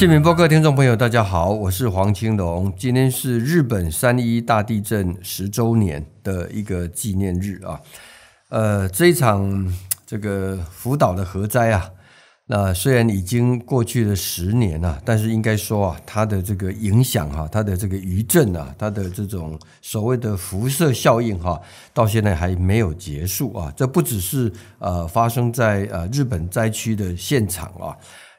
新闻报客听众朋友，大家好，我是黄青龙。今天是日本三一大地震十周年的一个纪念日啊，呃，这一场这个福岛的核灾啊，那虽然已经过去了十年了，但是应该说啊，它的这个影响哈，它的这个余震啊，它的这种所谓的辐射效应哈，到现在还没有结束啊。这不只是呃发生在呃日本灾区的现场啊。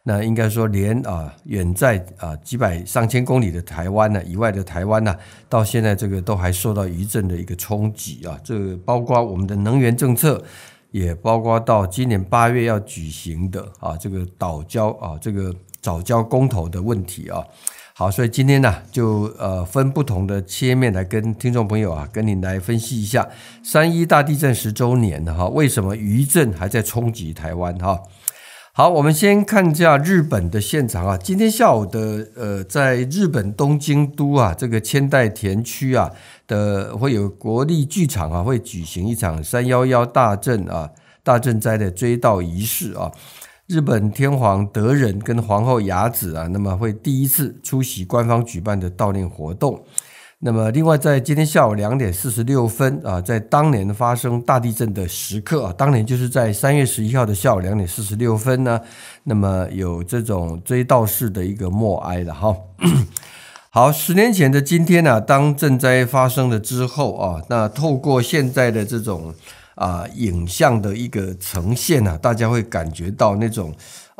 那应该说，连啊远在啊几百上千公里的台湾呢，以外的台湾呢，到现在这个都还受到余震的一个冲击啊。这包括我们的能源政策，也包括到今年八月要举行的啊这个岛礁啊这个早交公投的问题啊。好，所以今天呢就呃分不同的切面来跟听众朋友啊跟你来分析一下三一大地震十周年的哈，为什么余震还在冲击台湾哈？好，我们先看一下日本的现场啊。今天下午的呃，在日本东京都啊，这个千代田区啊的，会有国立剧场啊，会举行一场三幺幺大震啊大震灾的追悼仪式啊。日本天皇德仁跟皇后雅子啊，那么会第一次出席官方举办的悼念活动。那么，另外在今天下午两点四十六分啊，在当年发生大地震的时刻啊，当年就是在三月十一号的下午两点四十六分呢，那么有这种追悼式的一个默哀的哈。好，十年前的今天呢，当震灾发生了之后啊，那透过现在的这种啊影像的一个呈现呢，大家会感觉到那种。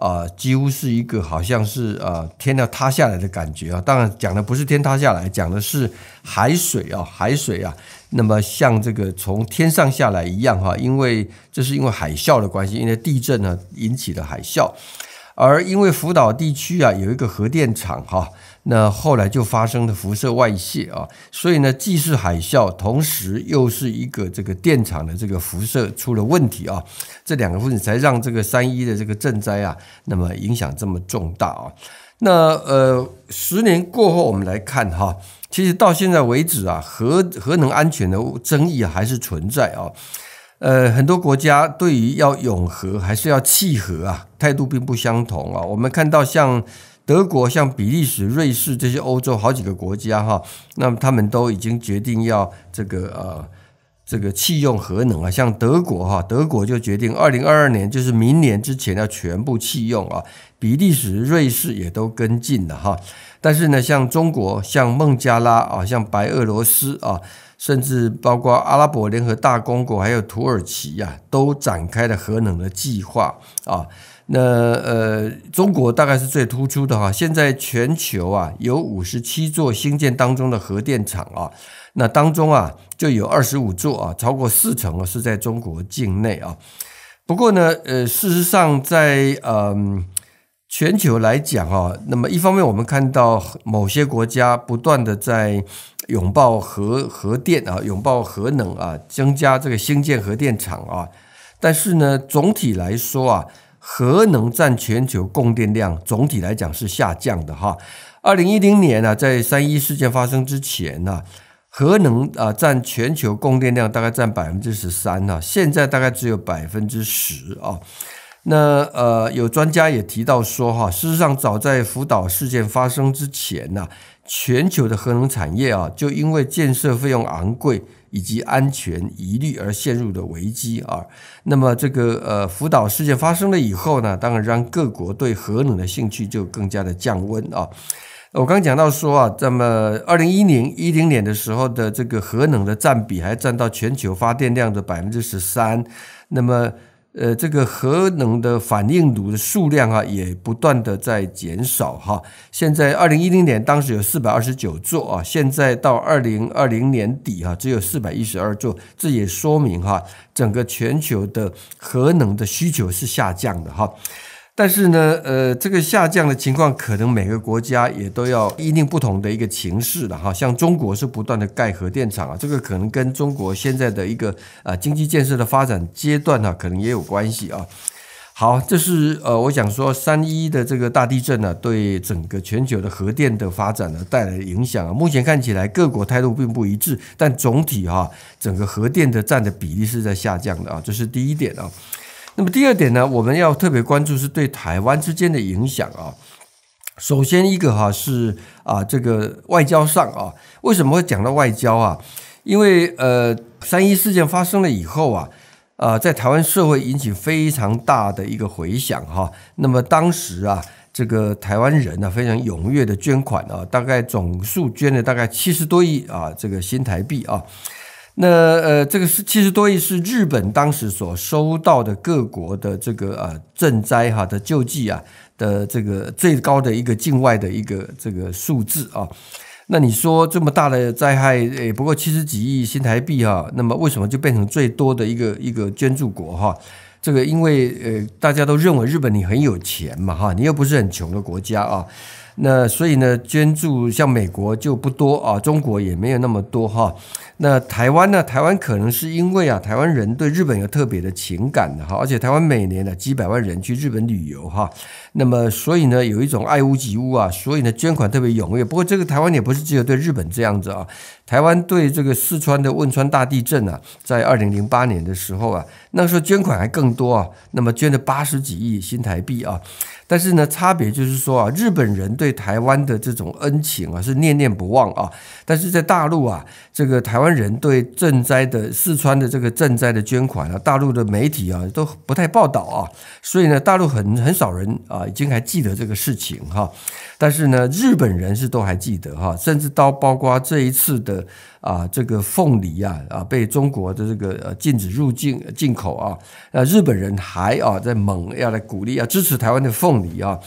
啊，几乎是一个好像是呃天要塌下来的感觉啊。当然讲的不是天塌下来，讲的是海水啊，海水啊，那么像这个从天上下来一样哈。因为这是因为海啸的关系，因为地震呢引起的海啸，而因为福岛地区啊有一个核电厂哈。那后来就发生了辐射外泄啊，所以呢，既是海啸，同时又是一个这个电厂的这个辐射出了问题啊，这两个问题才让这个三一的这个赈灾啊，那么影响这么重大啊。那呃，十年过后我们来看哈，其实到现在为止啊，核核能安全的争议还是存在啊，呃，很多国家对于要永和还是要弃核啊，态度并不相同啊。我们看到像。德国像比利时、瑞士这些欧洲好几个国家哈，那么他们都已经决定要这个呃这个弃用核能啊。像德国哈，德国就决定二零二二年，就是明年之前要全部弃用啊。比利时、瑞士也都跟进了哈。但是呢，像中国、像孟加拉啊、像白俄罗斯啊，甚至包括阿拉伯联合大公国，还有土耳其呀，都展开了核能的计划啊。那呃，中国大概是最突出的哈。现在全球啊，有五十七座新建当中的核电厂啊，那当中啊，就有二十五座啊，超过四成啊，是在中国境内啊。不过呢，呃，事实上在嗯全球来讲啊，那么一方面我们看到某些国家不断的在拥抱核核电啊，拥抱核能啊，增加这个新建核电厂啊，但是呢，总体来说啊。核能占全球供电量总体来讲是下降的哈。二零一零年呢，在三一事件发生之前呢，核能啊占全球供电量大概占百分之十三呢，现在大概只有百分之十啊。那呃，有专家也提到说，哈，事实上，早在福岛事件发生之前呢，全球的核能产业啊，就因为建设费用昂贵以及安全疑虑而陷入了危机啊。那么这个呃，福岛事件发生了以后呢，当然让各国对核能的兴趣就更加的降温啊。我刚讲到说啊，那么二零一零一零年的时候的这个核能的占比还占到全球发电量的百分之十三，那么。呃，这个核能的反应炉的数量啊，也不断的在减少哈。现在二零一零年当时有四百二十九座啊，现在到二零二零年底啊，只有四百一十二座。这也说明哈，整个全球的核能的需求是下降的哈。但是呢，呃，这个下降的情况可能每个国家也都要一定不同的一个情势了哈。像中国是不断的盖核电厂啊，这个可能跟中国现在的一个啊经济建设的发展阶段啊，可能也有关系啊。好，这是呃我想说三一的这个大地震呢，对整个全球的核电的发展呢带来影响啊。目前看起来各国态度并不一致，但总体哈整个核电的占的比例是在下降的啊，这是第一点啊。那么第二点呢，我们要特别关注是对台湾之间的影响啊。首先一个哈是啊，这个外交上啊，为什么会讲到外交啊？因为呃，三一事件发生了以后啊，啊，在台湾社会引起非常大的一个回响哈。那么当时啊，这个台湾人呢非常踊跃的捐款啊，大概总数捐了大概七十多亿啊，这个新台币啊。那呃，这个是七十多亿，是日本当时所收到的各国的这个啊赈灾哈的救济啊的这个最高的一个境外的一个这个数字啊。那你说这么大的灾害，哎，不过七十几亿新台币哈，那么为什么就变成最多的一个一个捐助国哈？这个因为呃大家都认为日本你很有钱嘛哈，你又不是很穷的国家啊。那所以呢，捐助像美国就不多啊，中国也没有那么多哈。那台湾呢？台湾可能是因为啊，台湾人对日本有特别的情感的哈，而且台湾每年呢几百万人去日本旅游哈。那么所以呢，有一种爱屋及乌啊，所以呢捐款特别踊跃。不过这个台湾也不是只有对日本这样子啊，台湾对这个四川的汶川大地震啊，在二零零八年的时候啊，那时候捐款还更多啊，那么捐了八十几亿新台币啊。但是呢，差别就是说啊，日本人。对台湾的这种恩情啊，是念念不忘啊！但是在大陆啊，这个台湾人对赈灾的四川的这个赈灾的捐款啊，大陆的媒体啊都不太报道啊，所以呢，大陆很很少人啊，已经还记得这个事情哈。但是呢，日本人是都还记得哈，甚至到包括这一次的啊，这个凤梨啊啊，被中国的这个禁止入境进口啊，那日本人还啊在猛要来鼓励要支持台湾的凤梨啊。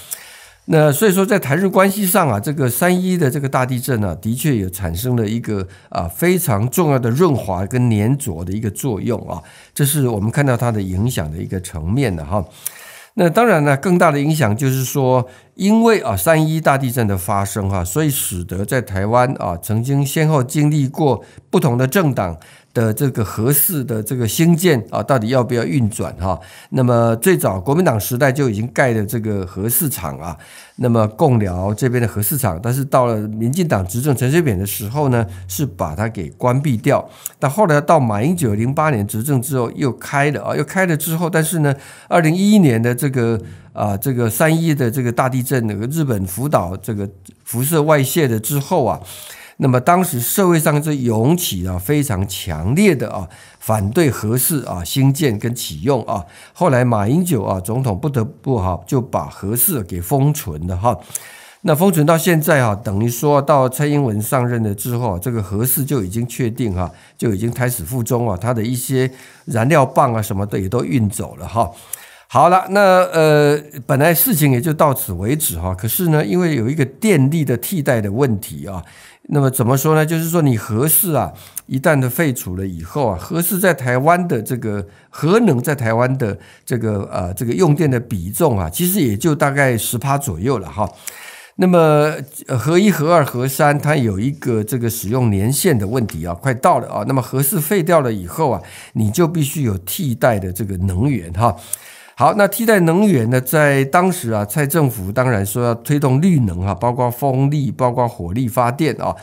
那所以说，在台日关系上啊，这个三一的这个大地震啊，的确也产生了一个啊非常重要的润滑跟粘着的一个作用啊，这是我们看到它的影响的一个层面的哈。那当然呢，更大的影响就是说，因为啊三一大地震的发生哈，所以使得在台湾啊，曾经先后经历过不同的政党。的这个核适的这个兴建啊，到底要不要运转哈？那么最早国民党时代就已经盖的这个核市场啊，那么共寮这边的核市场，但是到了民进党执政陈水扁的时候呢，是把它给关闭掉。但后来到马英九零八年执政之后又开了啊，又开了之后，但是呢，二零一一年的这个啊这个三一的这个大地震，那个日本福岛这个辐射外泄了之后啊。那么当时社会上是涌起了非常强烈的啊反对核试啊兴建跟启用啊，后来马英九啊总统不得不好就把核试给封存了哈。那封存到现在哈，等于说到蔡英文上任了之后啊，这个核试就已经确定哈，就已经开始附中啊，它的一些燃料棒啊什么的也都运走了哈。好了，那呃，本来事情也就到此为止哈。可是呢，因为有一个电力的替代的问题啊，那么怎么说呢？就是说，你核四啊，一旦的废除了以后啊，核四在台湾的这个核能在台湾的这个呃这个用电的比重啊，其实也就大概十趴左右了哈。那么核一、核二、核三，它有一个这个使用年限的问题啊，快到了啊。那么核四废掉了以后啊，你就必须有替代的这个能源哈。好，那替代能源呢？在当时啊，蔡政府当然说要推动绿能啊，包括风力，包括火力发电啊。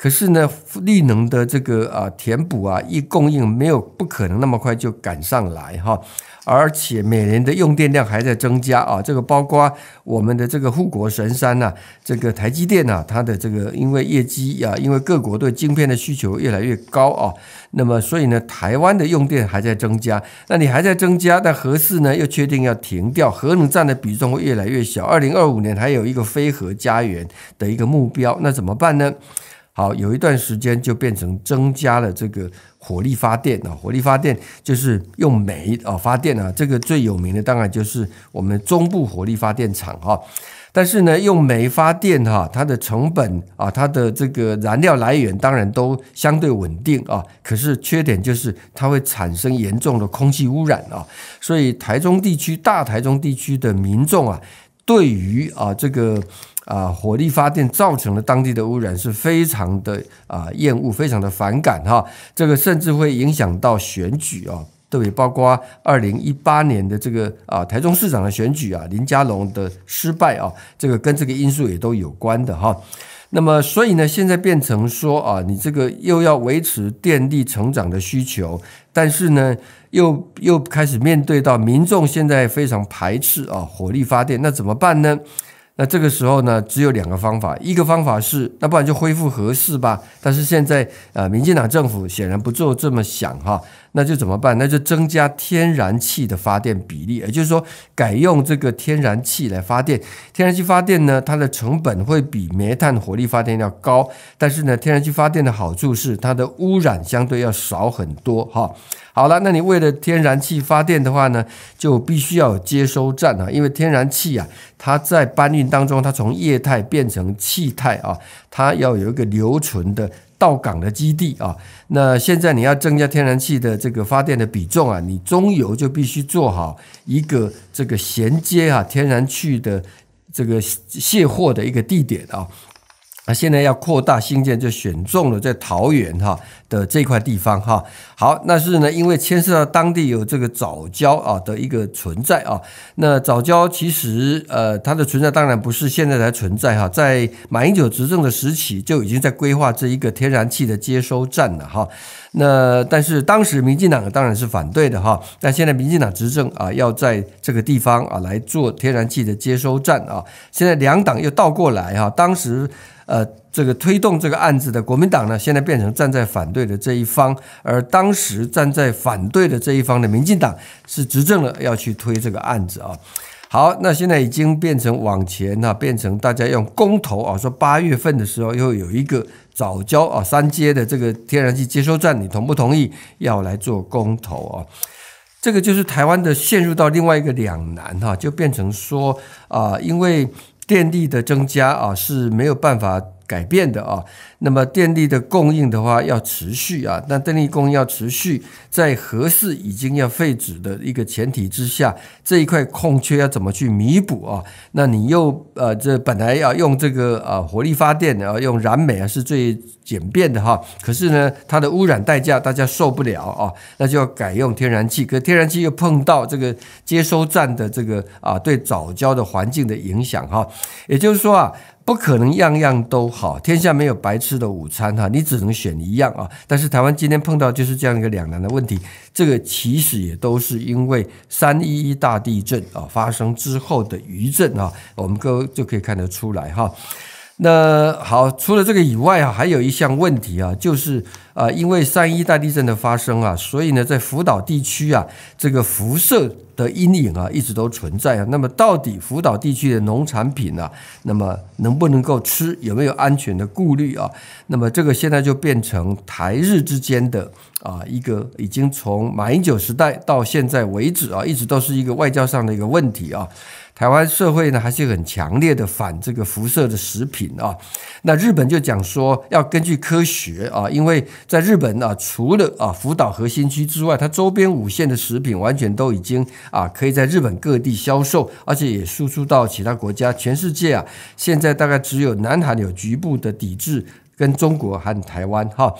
可是呢，力能的这个啊填补啊，一供应没有不可能那么快就赶上来哈，而且每年的用电量还在增加啊，这个包括我们的这个护国神山呐，这个台积电呐，它的这个因为业绩啊，因为各国对晶片的需求越来越高啊，那么所以呢，台湾的用电还在增加，那你还在增加，但核四呢又确定要停掉，核能占的比重会越来越小，二零二五年还有一个非核家园的一个目标，那怎么办呢？好，有一段时间就变成增加了这个火力发电啊，火力发电就是用煤啊发电啊，这个最有名的当然就是我们中部火力发电厂哈。但是呢，用煤发电哈，它的成本啊，它的这个燃料来源当然都相对稳定啊，可是缺点就是它会产生严重的空气污染啊，所以台中地区、大台中地区的民众啊，对于啊这个。啊，火力发电造成的当地的污染是非常的啊厌恶，非常的反感哈。这个甚至会影响到选举啊，特别包括二零一八年的这个啊台中市长的选举啊，林佳龙的失败啊，这个跟这个因素也都有关的哈。那么，所以呢，现在变成说啊，你这个又要维持电力成长的需求，但是呢，又又开始面对到民众现在非常排斥啊火力发电，那怎么办呢？那这个时候呢，只有两个方法，一个方法是，那不然就恢复合适吧。但是现在，呃，民进党政府显然不做这么想哈，那就怎么办？那就增加天然气的发电比例，也就是说，改用这个天然气来发电。天然气发电呢，它的成本会比煤炭火力发电要高，但是呢，天然气发电的好处是它的污染相对要少很多哈。好了，那你为了天然气发电的话呢，就必须要有接收站啊，因为天然气啊，它在搬运当中，它从液态变成气态啊，它要有一个留存的到港的基地啊。那现在你要增加天然气的这个发电的比重啊，你中游就必须做好一个这个衔接啊，天然气的这个卸货的一个地点啊。那现在要扩大新建，就选中了在桃园哈的这块地方哈。好，那是呢，因为牵涉到当地有这个早交啊的一个存在啊。那早交其实呃它的存在当然不是现在才存在哈，在马英九执政的时期就已经在规划这一个天然气的接收站了哈。那但是当时民进党当然是反对的哈。但现在民进党执政啊，要在这个地方啊来做天然气的接收站啊。现在两党又倒过来哈，当时。呃，这个推动这个案子的国民党呢，现在变成站在反对的这一方，而当时站在反对的这一方的民进党是执政了，要去推这个案子啊。好，那现在已经变成往前啊，变成大家用公投啊，说八月份的时候又有一个早交啊，三阶的这个天然气接收站，你同不同意要来做公投啊？这个就是台湾的陷入到另外一个两难哈，就变成说啊，因为。电力的增加啊是没有办法。改变的啊，那么电力的供应的话要持续啊，那电力供应要持续，在核适已经要废止的一个前提之下，这一块空缺要怎么去弥补啊？那你又呃，这本来要用这个呃火力发电，的，用燃煤啊是最简便的哈，可是呢，它的污染代价大家受不了啊，那就要改用天然气，可天然气又碰到这个接收站的这个啊对早交的环境的影响哈，也就是说啊。不可能样样都好，天下没有白吃的午餐哈，你只能选一样啊。但是台湾今天碰到就是这样一个两难的问题，这个其实也都是因为三一一大地震啊发生之后的余震啊，我们各位就可以看得出来哈。那好，除了这个以外啊，还有一项问题啊，就是啊，因为三一大地震的发生啊，所以呢，在福岛地区啊，这个辐射的阴影啊，一直都存在啊。那么，到底福岛地区的农产品啊，那么能不能够吃，有没有安全的顾虑啊？那么，这个现在就变成台日之间的啊一个，已经从马英九时代到现在为止啊，一直都是一个外交上的一个问题啊。台湾社会呢，还是很强烈的反这个辐射的食品啊。那日本就讲说要根据科学啊，因为在日本啊，除了啊福岛核心区之外，它周边五县的食品完全都已经啊可以在日本各地销售，而且也输出到其他国家，全世界啊，现在大概只有南韩有局部的抵制，跟中国和台湾哈。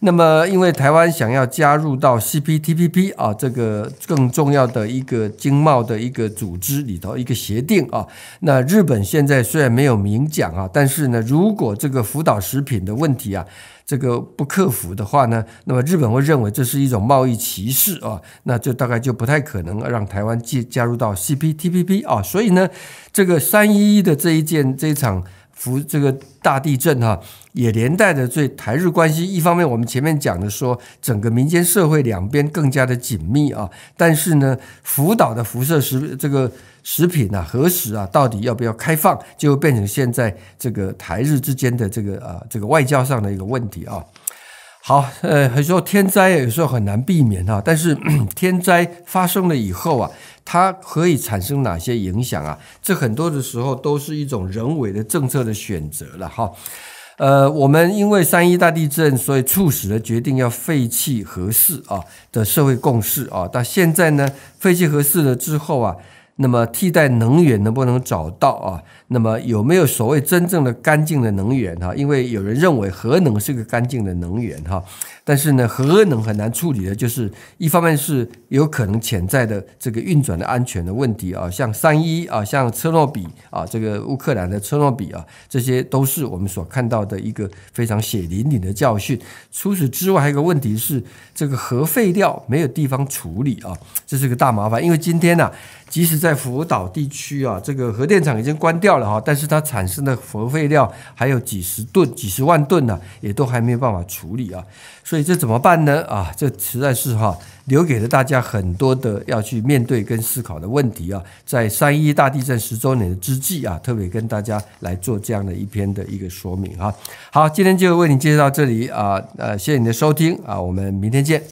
那么，因为台湾想要加入到 C P T P P 啊这个更重要的一个经贸的一个组织里头一个协定啊，那日本现在虽然没有明讲啊，但是呢，如果这个福岛食品的问题啊，这个不克服的话呢，那么日本会认为这是一种贸易歧视啊，那就大概就不太可能让台湾进加入到 C P T P P 啊，所以呢，这个三一的这一件这一场。福这个大地震哈，也连带着对台日关系。一方面，我们前面讲的说，整个民间社会两边更加的紧密啊。但是呢，福岛的辐射食这个食品呢，何时啊，到底要不要开放，就变成现在这个台日之间的这个啊这个外交上的一个问题啊。好，呃，有时候天灾有时候很难避免啊，但是 天灾发生了以后啊。它可以产生哪些影响啊？这很多的时候都是一种人为的政策的选择了哈。呃，我们因为三一大地震，所以促使了决定要废弃核适啊的社会共识啊。到现在呢，废弃核适了之后啊。那么替代能源能不能找到啊？那么有没有所谓真正的干净的能源啊？因为有人认为核能是个干净的能源哈，但是呢，核能很难处理的，就是一方面是有可能潜在的这个运转的安全的问题啊，像三一啊，像车诺比啊，这个乌克兰的车诺比啊，这些都是我们所看到的一个非常血淋淋的教训。除此之外，还有一个问题是，这个核废料没有地方处理啊，这是个大麻烦。因为今天呢。即使在福岛地区啊，这个核电厂已经关掉了哈，但是它产生的核废料还有几十吨、几十万吨呢，也都还没有办法处理啊。所以这怎么办呢？啊，这实在是哈，留给了大家很多的要去面对跟思考的问题啊。在三一大地震十周年的之际啊，特别跟大家来做这样的一篇的一个说明哈。好，今天就为你介绍到这里啊，呃，谢谢你的收听啊，我们明天见。